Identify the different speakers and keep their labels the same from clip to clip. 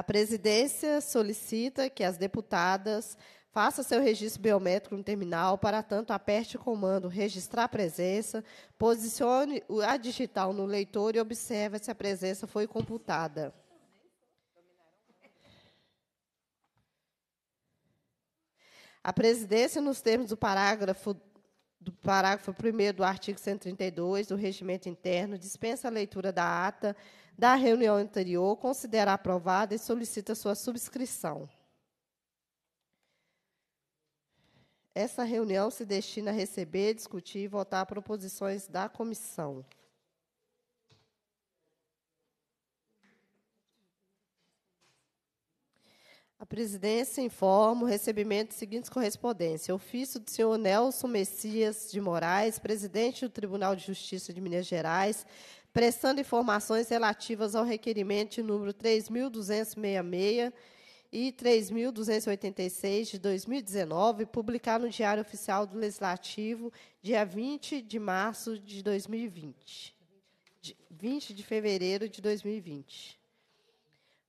Speaker 1: A presidência solicita que as deputadas façam seu registro biométrico no terminal, para tanto aperte o comando registrar presença, posicione a digital no leitor e observe se a presença foi computada. A presidência, nos termos do parágrafo do parágrafo 1 do artigo 132 do Regimento Interno, dispensa a leitura da ata da reunião anterior, considera aprovada e solicita sua subscrição. Essa reunião se destina a receber, discutir e votar proposições da comissão. A presidência informa o recebimento de seguintes correspondências. Ofício do senhor Nelson Messias de Moraes, presidente do Tribunal de Justiça de Minas Gerais, prestando informações relativas ao requerimento de número 3.266 e 3.286 de 2019, publicado no Diário Oficial do Legislativo, dia 20 de março de 2020. 20 de fevereiro de 2020.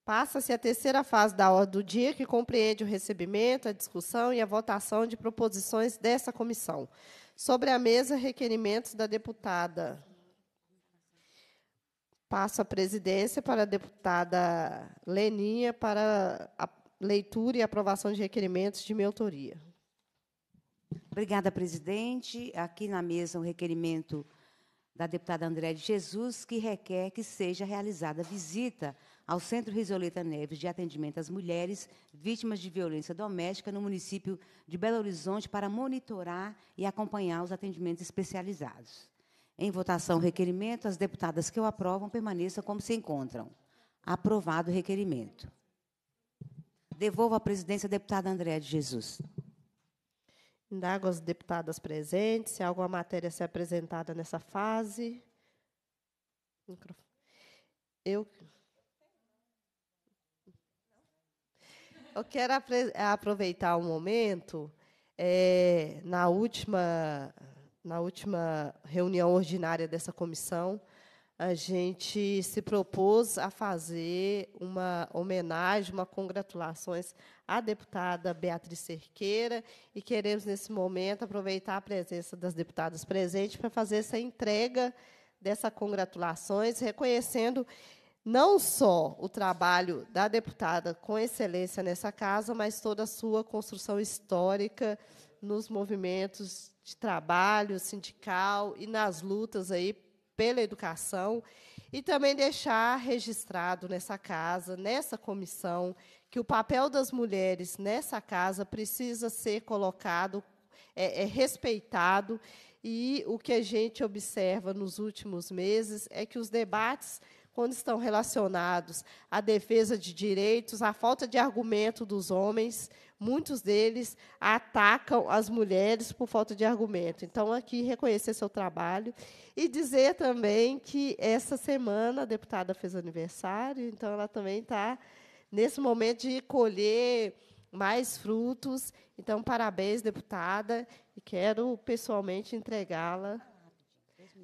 Speaker 1: Passa-se a terceira fase da ordem do dia, que compreende o recebimento, a discussão e a votação de proposições dessa comissão. Sobre a mesa, requerimentos da deputada Passo a presidência para a deputada Leninha para a leitura e aprovação de requerimentos de minha autoria.
Speaker 2: Obrigada, presidente. Aqui na mesa um requerimento da deputada André de Jesus que requer que seja realizada visita ao Centro Risoleta Neves de Atendimento às Mulheres Vítimas de Violência Doméstica no município de Belo Horizonte para monitorar e acompanhar os atendimentos especializados. Em votação, requerimento. As deputadas que o aprovam permaneçam como se encontram. Aprovado o requerimento.
Speaker 1: Devolvo à presidência a deputada Andréa de Jesus. Indago as deputadas presentes se alguma matéria a ser apresentada nessa fase. Eu. Eu quero aproveitar o um momento. É, na última na última reunião ordinária dessa comissão, a gente se propôs a fazer uma homenagem, uma congratulações à deputada Beatriz Cerqueira e queremos, nesse momento, aproveitar a presença das deputadas presentes para fazer essa entrega dessa congratulações, reconhecendo não só o trabalho da deputada com excelência nessa casa, mas toda a sua construção histórica nos movimentos de trabalho sindical e nas lutas aí pela educação e também deixar registrado nessa casa, nessa comissão, que o papel das mulheres nessa casa precisa ser colocado, é, é respeitado e o que a gente observa nos últimos meses é que os debates quando estão relacionados à defesa de direitos, à falta de argumento dos homens, muitos deles atacam as mulheres por falta de argumento. Então, aqui, reconhecer seu trabalho e dizer também que essa semana a deputada fez aniversário, então ela também está nesse momento de colher mais frutos. Então, parabéns, deputada, e quero pessoalmente entregá-la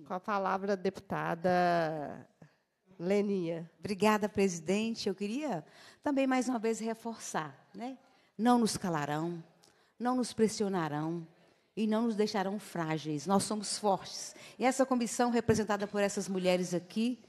Speaker 1: com a palavra, deputada Leninha. Obrigada, presidente. Eu queria
Speaker 2: também mais uma vez reforçar, né? Não nos calarão, não nos pressionarão e não nos deixarão frágeis. Nós somos fortes. E essa comissão representada por essas mulheres aqui,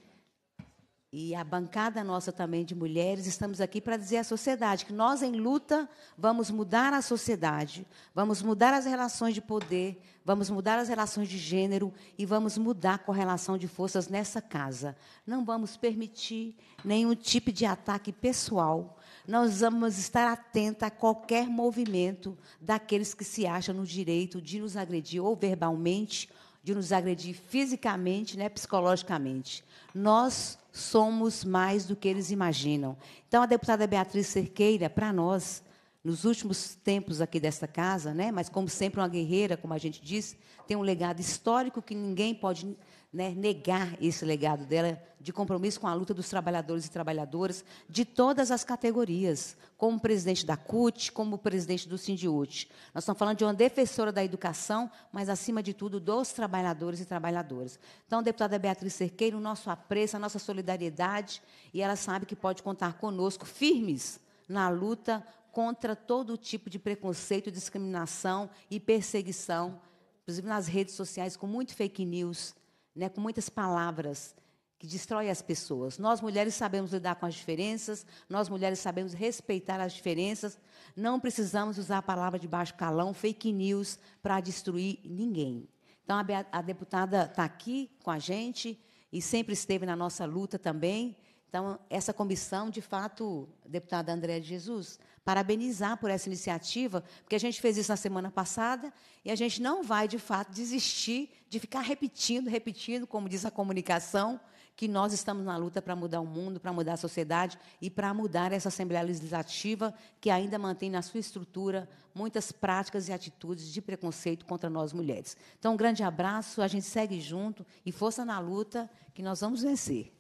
Speaker 2: e a bancada nossa também de mulheres, estamos aqui para dizer à sociedade que nós, em luta, vamos mudar a sociedade, vamos mudar as relações de poder, vamos mudar as relações de gênero e vamos mudar a correlação de forças nessa casa. Não vamos permitir nenhum tipo de ataque pessoal. Nós vamos estar atenta a qualquer movimento daqueles que se acham no direito de nos agredir ou verbalmente de nos agredir fisicamente, né, psicologicamente. Nós somos mais do que eles imaginam. Então, a deputada Beatriz Cerqueira, para nós, nos últimos tempos aqui desta casa, né, mas como sempre uma guerreira, como a gente diz, tem um legado histórico que ninguém pode né, negar esse legado dela de compromisso com a luta dos trabalhadores e trabalhadoras de todas as categorias, como presidente da CUT, como presidente do Sindiúte. Nós estamos falando de uma defensora da educação, mas, acima de tudo, dos trabalhadores e trabalhadoras. Então, deputada Beatriz Cerqueiro, o nosso apreço, a nossa solidariedade, e ela sabe que pode contar conosco, firmes, na luta contra todo tipo de preconceito, discriminação e perseguição, inclusive nas redes sociais, com muito fake news, né, com muitas palavras que destrói as pessoas. Nós mulheres sabemos lidar com as diferenças, nós mulheres sabemos respeitar as diferenças, não precisamos usar a palavra de baixo calão, fake news, para destruir ninguém. Então, a, a deputada está aqui com a gente e sempre esteve na nossa luta também. Então, essa comissão, de fato, deputada Andréa de Jesus, parabenizar por essa iniciativa, porque a gente fez isso na semana passada e a gente não vai, de fato, desistir de ficar repetindo, repetindo, como diz a comunicação, que nós estamos na luta para mudar o mundo, para mudar a sociedade e para mudar essa Assembleia Legislativa que ainda mantém na sua estrutura muitas práticas e atitudes de preconceito contra nós mulheres. Então, um grande abraço, a gente segue junto e força na luta que nós vamos vencer.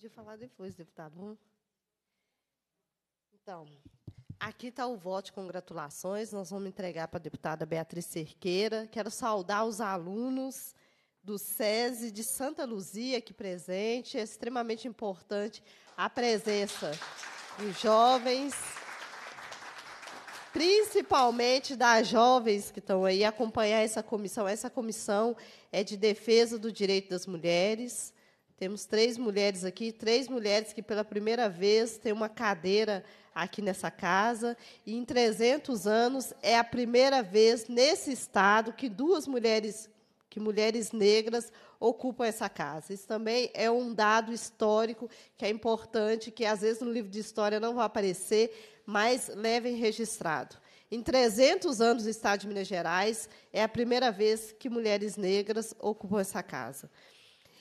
Speaker 1: podia falar depois, deputado. Então, aqui está o voto de congratulações. Nós vamos entregar para a deputada Beatriz Cerqueira. Quero saudar os alunos do SESI de Santa Luzia aqui presente. É extremamente importante a presença dos jovens, principalmente das jovens que estão aí acompanhar essa comissão. Essa comissão é de defesa do direito das mulheres. Temos três mulheres aqui, três mulheres que pela primeira vez têm uma cadeira aqui nessa casa. E em 300 anos é a primeira vez nesse estado que duas mulheres, que mulheres negras ocupam essa casa. Isso também é um dado histórico que é importante, que às vezes no livro de história não vai aparecer, mas levem registrado. Em 300 anos do Estado de Minas Gerais, é a primeira vez que mulheres negras ocupam essa casa.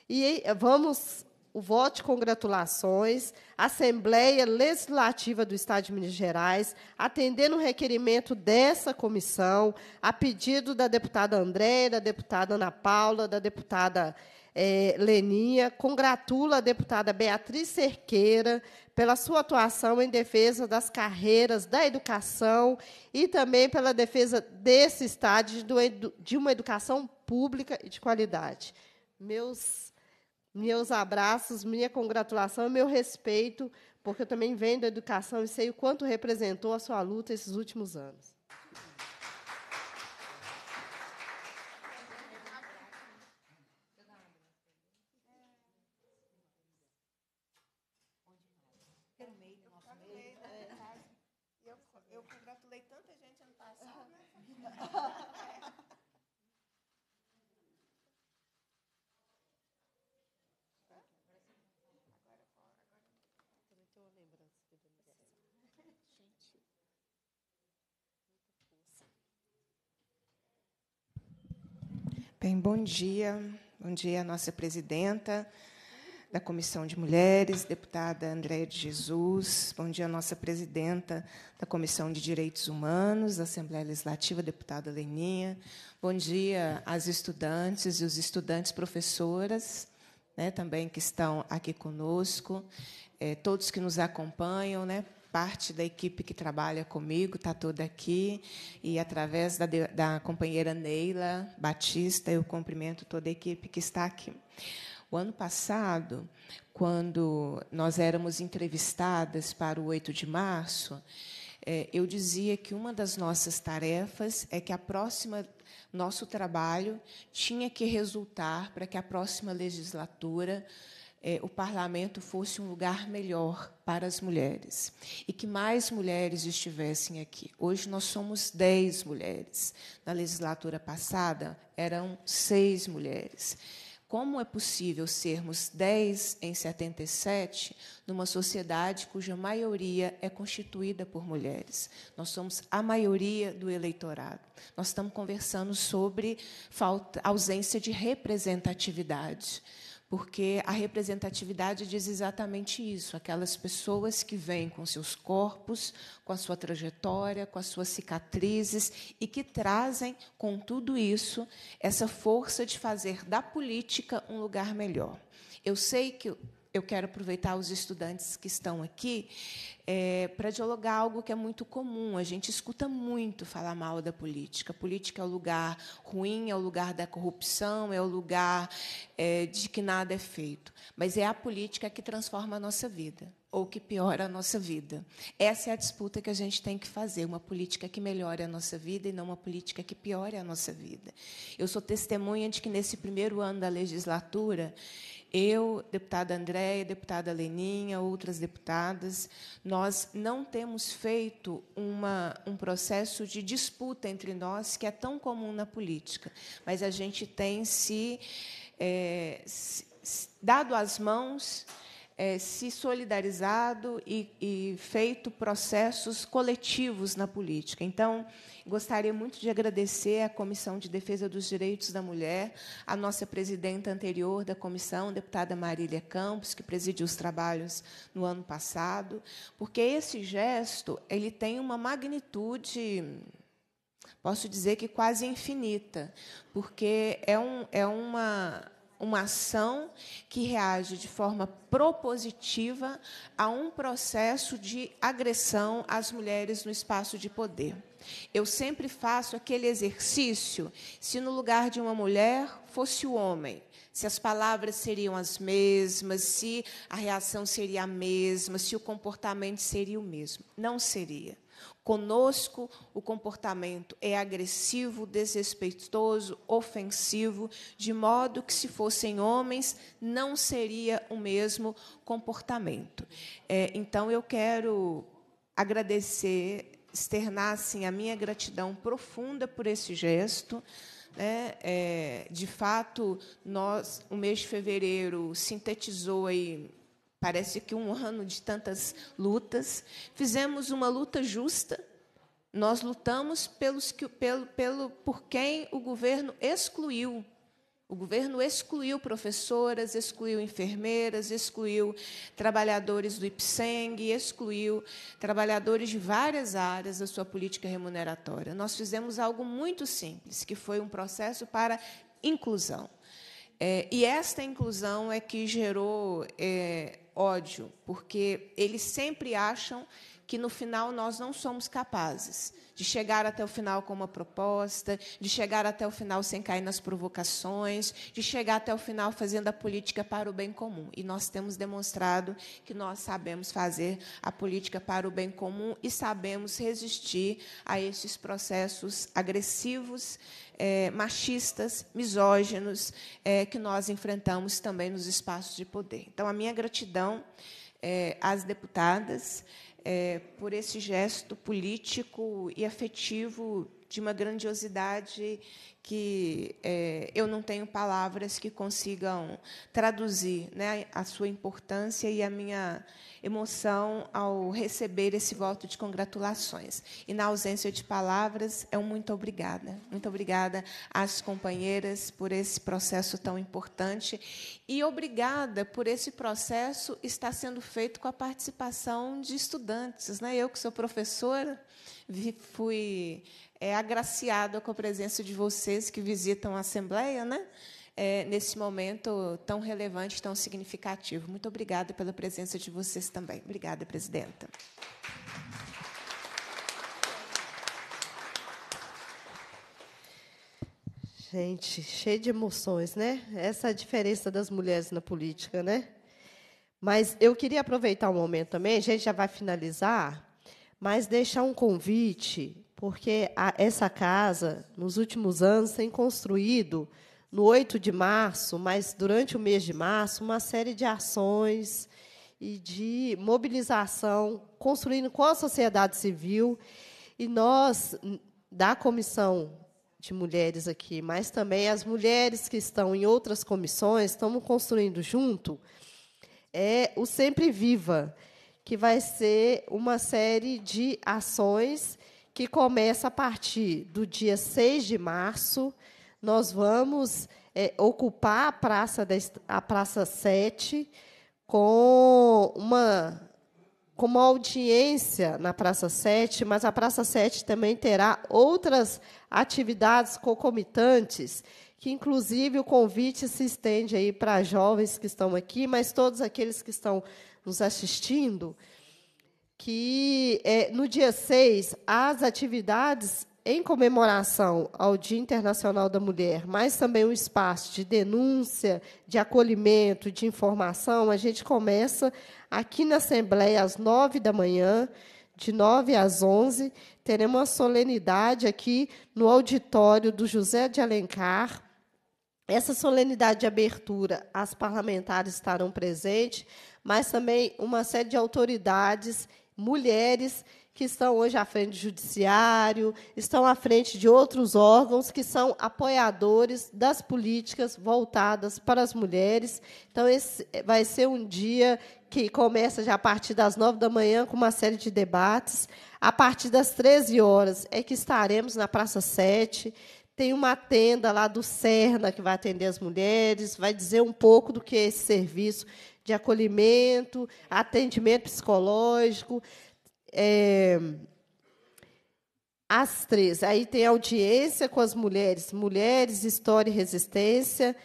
Speaker 1: E eh, vamos o voto de congratulações, Assembleia Legislativa do Estado de Minas Gerais, atendendo o requerimento dessa comissão, a pedido da deputada Andréia, da deputada Ana Paula, da deputada é, eh, Leninha, congratula a deputada Beatriz Cerqueira pela sua atuação em defesa das carreiras da educação e também pela defesa desse Estado de uma educação pública e de qualidade. Meus meus abraços, minha congratulação e meu respeito, porque eu também venho da educação e sei o quanto representou a sua luta esses últimos anos.
Speaker 3: Bem, bom dia. Bom dia à nossa presidenta da Comissão de Mulheres, deputada Andréa de Jesus. Bom dia à nossa presidenta da Comissão de Direitos Humanos da Assembleia Legislativa, deputada Leninha. Bom dia às estudantes e os estudantes professoras, né, também que estão aqui conosco, é, todos que nos acompanham, né, parte da equipe que trabalha comigo está toda aqui e através da, da companheira Neila Batista eu cumprimento toda a equipe que está aqui. O ano passado, quando nós éramos entrevistadas para o 8 de março, é, eu dizia que uma das nossas tarefas é que a próxima nosso trabalho tinha que resultar para que a próxima legislatura é, o parlamento fosse um lugar melhor para as mulheres e que mais mulheres estivessem aqui. Hoje nós somos 10 mulheres. Na legislatura passada eram seis mulheres. Como é possível sermos 10 em 77 numa sociedade cuja maioria é constituída por mulheres? Nós somos a maioria do eleitorado. Nós estamos conversando sobre falta, ausência de representatividade porque a representatividade diz exatamente isso: aquelas pessoas que vêm com seus corpos, com a sua trajetória, com as suas cicatrizes e que trazem, com tudo isso, essa força de fazer da política um lugar melhor. Eu sei que eu quero aproveitar os estudantes que estão aqui é, para dialogar algo que é muito comum. A gente escuta muito falar mal da política. A política é o lugar ruim, é o lugar da corrupção, é o lugar é, de que nada é feito. Mas é a política que transforma a nossa vida ou que piora a nossa vida. Essa é a disputa que a gente tem que fazer, uma política que melhore a nossa vida e não uma política que piore a nossa vida. Eu sou testemunha de que nesse primeiro ano da legislatura eu, deputada Andréia, deputada Leninha, outras deputadas, nós não temos feito uma, um processo de disputa entre nós, que é tão comum na política, mas a gente tem se, é, se dado as mãos é, se solidarizado e, e, feito processos coletivos na política. Então, gostaria muito de agradecer à Comissão de Defesa dos Direitos da Mulher, à nossa presidenta anterior da comissão, deputada Marília Campos, que presidiu os trabalhos no ano passado, porque esse gesto ele tem uma magnitude posso dizer que quase infinita, porque é, um, é uma uma ação que reage de forma propositiva a um processo de agressão às mulheres no espaço de poder. Eu sempre faço aquele exercício: se no lugar de uma mulher fosse o homem, se as palavras seriam as mesmas, se a reação seria a mesma, se o comportamento seria o mesmo. Não seria. Conosco, o comportamento é agressivo, desrespeitoso, ofensivo, de modo que, se fossem homens, não seria o mesmo comportamento. É, então, eu quero agradecer, externar assim, a minha gratidão profunda por esse gesto né? É, de fato, nós, o mês de fevereiro sintetizou aí parece que um ano de tantas lutas. Fizemos uma luta justa. Nós lutamos pelos que, pelo, pelo, por quem o governo excluiu. O governo excluiu professoras, excluiu enfermeiras, excluiu trabalhadores do IPSENG, excluiu trabalhadores de várias áreas da sua política remuneratória. Nós fizemos algo muito simples, que foi um processo para inclusão. É, e esta inclusão é que gerou é, ódio, porque eles sempre acham que no final nós não somos capazes de chegar até o final com uma proposta, de chegar até o final sem cair nas provocações, de chegar até o final fazendo a política para o bem comum. E nós temos demonstrado que nós sabemos fazer a política para o bem comum e sabemos resistir a esses processos agressivos, eh, machistas, misóginos, eh, que nós enfrentamos também nos espaços de poder. Então, a minha gratidão eh, às deputadas é, por esse gesto político e afetivo de uma grandiosidade que é, eu não tenho palavras que consigam traduzir né, a sua importância e a minha emoção ao receber esse voto de congratulações. E, na ausência de palavras, é um muito obrigada. Muito obrigada às companheiras por esse processo tão importante e obrigada por esse processo estar sendo feito com a participação de estudantes. Né? Eu, que sou professora, fui é, agraciado com a presença de vocês que visitam a Assembleia, né? É, nesse momento tão relevante, tão significativo. Muito obrigada pela presença de vocês também. Obrigada, presidenta.
Speaker 1: Gente, cheio de emoções, né? Essa é a diferença das mulheres na política, né? Mas eu queria aproveitar o um momento também, a gente já vai finalizar, mas deixar um convite porque a, essa casa, nos últimos anos, tem construído, no 8 de março, mas durante o mês de março, uma série de ações e de mobilização, construindo com a sociedade civil. E nós, da comissão de mulheres aqui, mas também as mulheres que estão em outras comissões, estamos construindo junto é o Sempre Viva, que vai ser uma série de ações que começa a partir do dia 6 de março. Nós vamos é, ocupar a Praça, da, a Praça 7 com uma, com uma audiência na Praça 7, mas a Praça 7 também terá outras atividades concomitantes, que inclusive o convite se estende aí para jovens que estão aqui, mas todos aqueles que estão nos assistindo que é, no dia 6, as atividades em comemoração ao Dia Internacional da Mulher, mas também o espaço de denúncia, de acolhimento, de informação, a gente começa aqui na Assembleia às 9 da manhã, de 9 às 11, teremos uma solenidade aqui no auditório do José de Alencar. Essa solenidade de abertura, as parlamentares estarão presentes, mas também uma série de autoridades mulheres que estão hoje à frente do judiciário, estão à frente de outros órgãos que são apoiadores das políticas voltadas para as mulheres. Então, esse vai ser um dia que começa já a partir das nove da manhã com uma série de debates. A partir das 13 horas é que estaremos na Praça 7. Tem uma tenda lá do Serna que vai atender as mulheres, vai dizer um pouco do que é esse serviço de acolhimento, atendimento psicológico. É, três. Aí tem audiência com as mulheres, mulheres, história e resistência.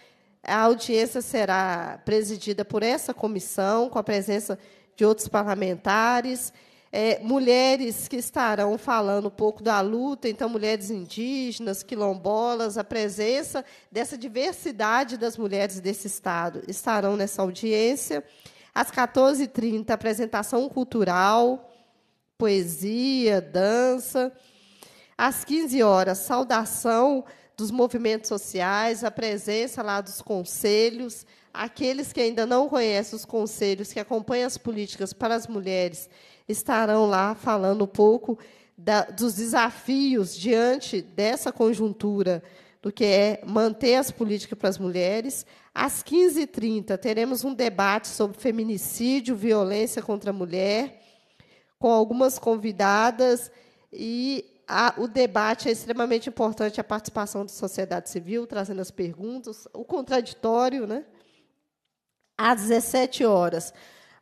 Speaker 1: A audiência será presidida por essa comissão, com a presença de outros parlamentares é, mulheres que estarão falando um pouco da luta, então, mulheres indígenas, quilombolas, a presença dessa diversidade das mulheres desse Estado estarão nessa audiência. Às 14h30, apresentação cultural, poesia, dança. Às 15 horas, saudação dos movimentos sociais, a presença lá dos conselhos. Aqueles que ainda não conhecem os conselhos que acompanham as políticas para as mulheres estarão lá falando um pouco da, dos desafios diante dessa conjuntura do que é manter as políticas para as mulheres. Às 15h30, teremos um debate sobre feminicídio, violência contra a mulher, com algumas convidadas. E a, o debate é extremamente importante, a participação da sociedade civil, trazendo as perguntas, o contraditório. Né? Às 17 horas,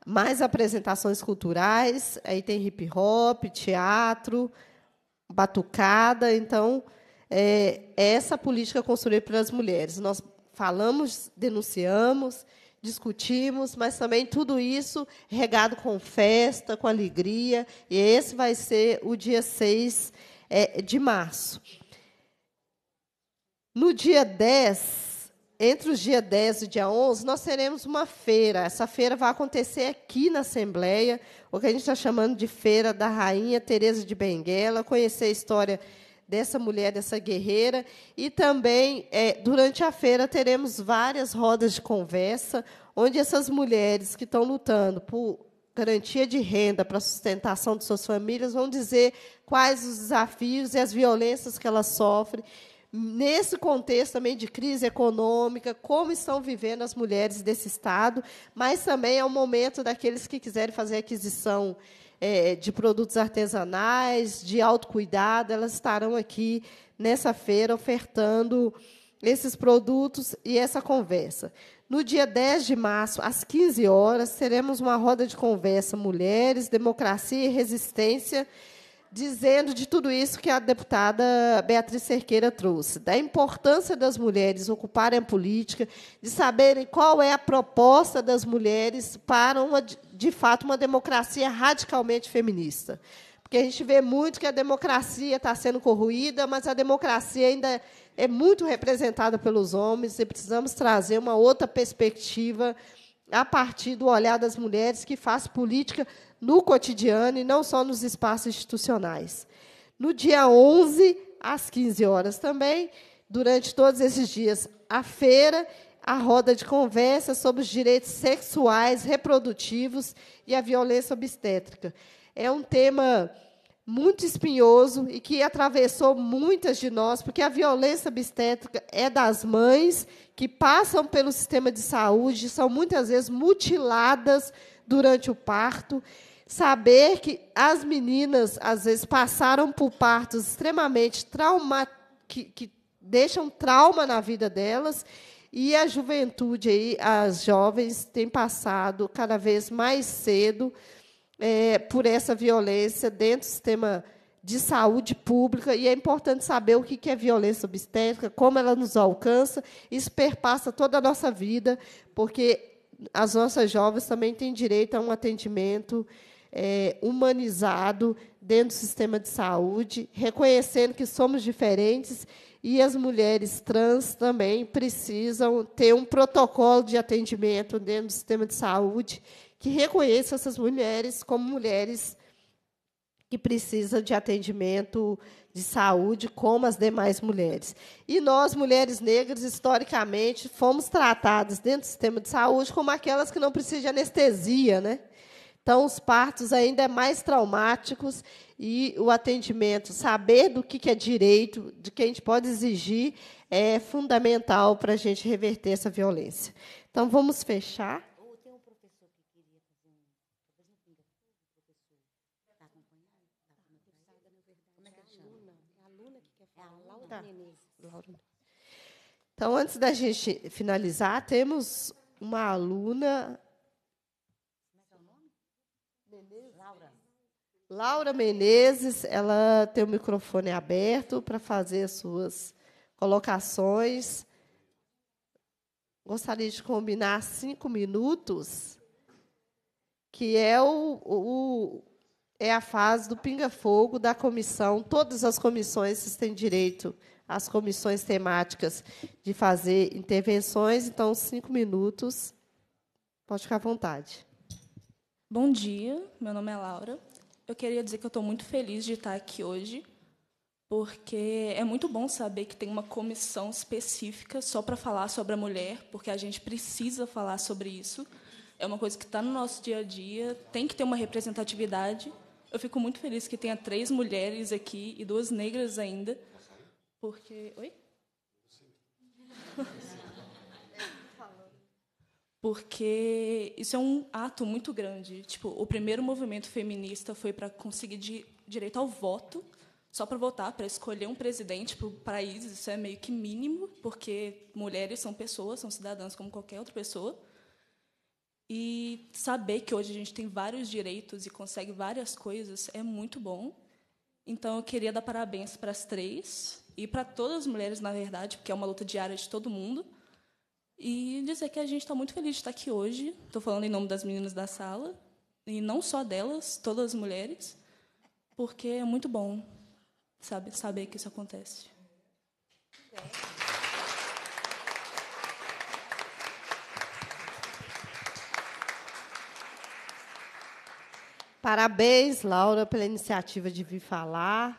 Speaker 1: mais apresentações culturais, aí tem hip hop, teatro, batucada. Então, é, é essa política construída pelas mulheres. Nós falamos, denunciamos, discutimos, mas também tudo isso regado com festa, com alegria, e esse vai ser o dia 6 é, de março. No dia 10, entre os dias 10 e dia 11, nós teremos uma feira. Essa feira vai acontecer aqui na Assembleia, o que a gente está chamando de Feira da Rainha Teresa de Benguela, conhecer a história dessa mulher, dessa guerreira. E também, é, durante a feira, teremos várias rodas de conversa, onde essas mulheres que estão lutando por garantia de renda para a sustentação de suas famílias vão dizer quais os desafios e as violências que elas sofrem nesse contexto também de crise econômica, como estão vivendo as mulheres desse estado, mas também é o momento daqueles que quiserem fazer aquisição é, de produtos artesanais, de autocuidado, elas estarão aqui nessa feira ofertando esses produtos e essa conversa. No dia 10 de março, às 15 horas, teremos uma roda de conversa Mulheres, Democracia e Resistência dizendo de tudo isso que a deputada Beatriz Cerqueira trouxe, da importância das mulheres ocuparem a política, de saberem qual é a proposta das mulheres para, uma, de fato, uma democracia radicalmente feminista. Porque a gente vê muito que a democracia está sendo corroída, mas a democracia ainda é muito representada pelos homens e precisamos trazer uma outra perspectiva a partir do olhar das mulheres que faz política no cotidiano e não só nos espaços institucionais. No dia 11, às 15 horas também, durante todos esses dias, a feira, a roda de conversa sobre os direitos sexuais, reprodutivos e a violência obstétrica. É um tema muito espinhoso e que atravessou muitas de nós, porque a violência obstétrica é das mães que passam pelo sistema de saúde, são muitas vezes mutiladas durante o parto. Saber que as meninas, às vezes, passaram por partos extremamente traumáticos, que, que deixam trauma na vida delas, e a juventude, aí, as jovens, têm passado cada vez mais cedo é, por essa violência dentro do sistema de saúde pública e é importante saber o que é violência obstétrica, como ela nos alcança. Isso perpassa toda a nossa vida, porque as nossas jovens também têm direito a um atendimento é, humanizado dentro do sistema de saúde, reconhecendo que somos diferentes e as mulheres trans também precisam ter um protocolo de atendimento dentro do sistema de saúde que reconheça essas mulheres como mulheres que precisam de atendimento de saúde, como as demais mulheres. E nós, mulheres negras, historicamente, fomos tratadas dentro do sistema de saúde como aquelas que não precisam de anestesia, né? Então, os partos ainda é mais traumáticos e o atendimento, saber do que é direito, de que a gente pode exigir, é fundamental para a gente reverter essa violência. Então, vamos fechar. Então, antes da gente finalizar, temos uma aluna.
Speaker 2: Como é o nome? Laura.
Speaker 1: Laura Menezes, ela tem o microfone aberto para fazer as suas colocações. Gostaria de combinar cinco minutos, que é o, o é a fase do pinga-fogo da comissão. Todas as comissões têm direito, as comissões temáticas, de fazer intervenções. Então, cinco minutos. Pode ficar à vontade.
Speaker 4: Bom dia, meu nome é Laura. Eu queria dizer que eu estou muito feliz de estar aqui hoje, porque é muito bom saber que tem uma comissão específica só para falar sobre a mulher, porque a gente precisa falar sobre isso. É uma coisa que está no nosso dia a dia, tem que ter uma representatividade. Eu fico muito feliz que tenha três mulheres aqui e duas negras ainda. Porque. Oi? porque isso é um ato muito grande. Tipo, o primeiro movimento feminista foi para conseguir di direito ao voto, só para votar, para escolher um presidente para o país. Isso é meio que mínimo, porque mulheres são pessoas, são cidadãs como qualquer outra pessoa. E saber que hoje a gente tem vários direitos e consegue várias coisas é muito bom. Então, eu queria dar parabéns para as três e para todas as mulheres, na verdade, porque é uma luta diária de todo mundo. E dizer que a gente está muito feliz de estar aqui hoje. Estou falando em nome das meninas da sala, e não só delas, todas as mulheres, porque é muito bom sabe, saber que isso acontece. É.
Speaker 1: Parabéns, Laura, pela iniciativa de vir falar.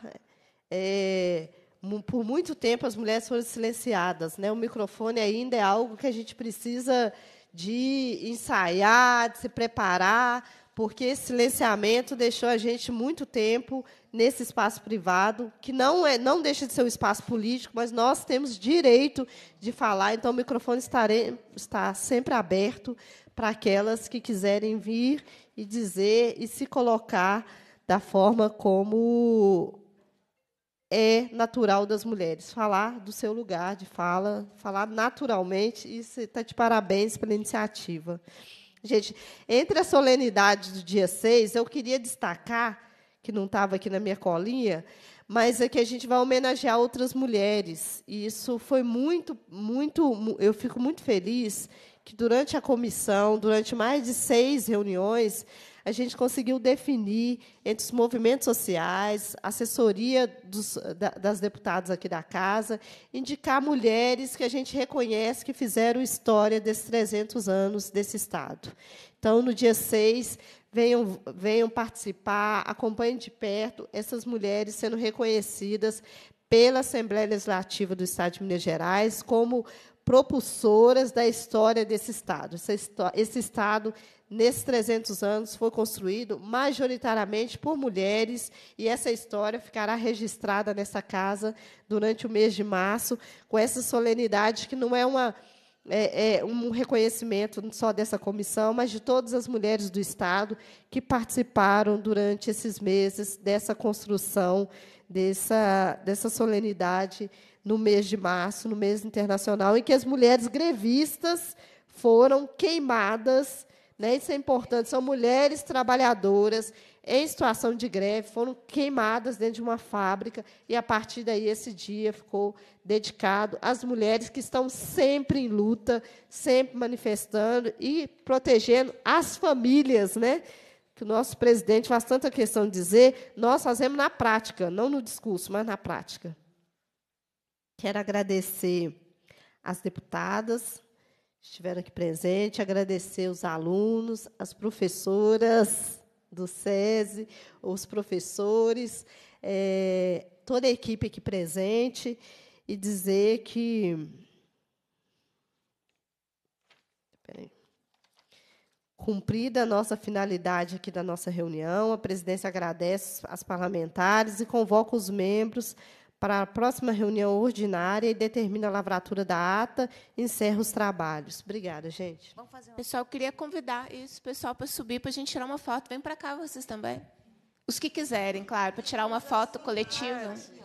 Speaker 1: É, por muito tempo as mulheres foram silenciadas, né? O microfone ainda é algo que a gente precisa de ensaiar, de se preparar, porque esse silenciamento deixou a gente muito tempo nesse espaço privado, que não é, não deixa de ser um espaço político, mas nós temos direito de falar, então o microfone estarei, está sempre aberto para aquelas que quiserem vir e dizer e se colocar da forma como é natural das mulheres, falar do seu lugar de fala, falar naturalmente, e você está de parabéns pela iniciativa. Gente, entre a solenidade do dia 6, eu queria destacar, que não estava aqui na minha colinha, mas é que a gente vai homenagear outras mulheres. E isso foi muito, muito. Eu fico muito feliz que durante a comissão, durante mais de seis reuniões, a gente conseguiu definir entre os movimentos sociais, assessoria dos, da, das deputadas aqui da casa, indicar mulheres que a gente reconhece que fizeram história desses 300 anos desse Estado. Então, no dia 6, venham, venham participar, acompanhem de perto essas mulheres sendo reconhecidas pela Assembleia Legislativa do Estado de Minas Gerais como propulsoras da história desse Estado. Esse Estado, nesses 300 anos, foi construído majoritariamente por mulheres, e essa história ficará registrada nessa casa durante o mês de março, com essa solenidade que não é uma. É, é um reconhecimento não só dessa comissão, mas de todas as mulheres do Estado que participaram durante esses meses dessa construção dessa, dessa solenidade no mês de março, no mês internacional, em que as mulheres grevistas foram queimadas. Né? Isso é importante. São mulheres trabalhadoras em situação de greve, foram queimadas dentro de uma fábrica, e a partir daí esse dia ficou dedicado às mulheres que estão sempre em luta, sempre manifestando e protegendo as famílias, né? que o nosso presidente faz tanta questão de dizer, nós fazemos na prática, não no discurso, mas na prática. Quero agradecer as deputadas que estiveram aqui presentes, agradecer os alunos, as professoras do SESI, os professores, é, toda a equipe aqui presente, e dizer que Cumprida a nossa finalidade aqui da nossa reunião, a presidência agradece às parlamentares e convoca os membros para a próxima reunião ordinária e determina a lavratura da ata e encerra os trabalhos. Obrigada, gente.
Speaker 3: Vamos fazer uma... Pessoal, eu queria convidar isso, pessoal, para subir, para a gente tirar uma foto. Vem para cá vocês também. Os que quiserem, claro, para tirar uma foto coletiva. Ah,
Speaker 2: é,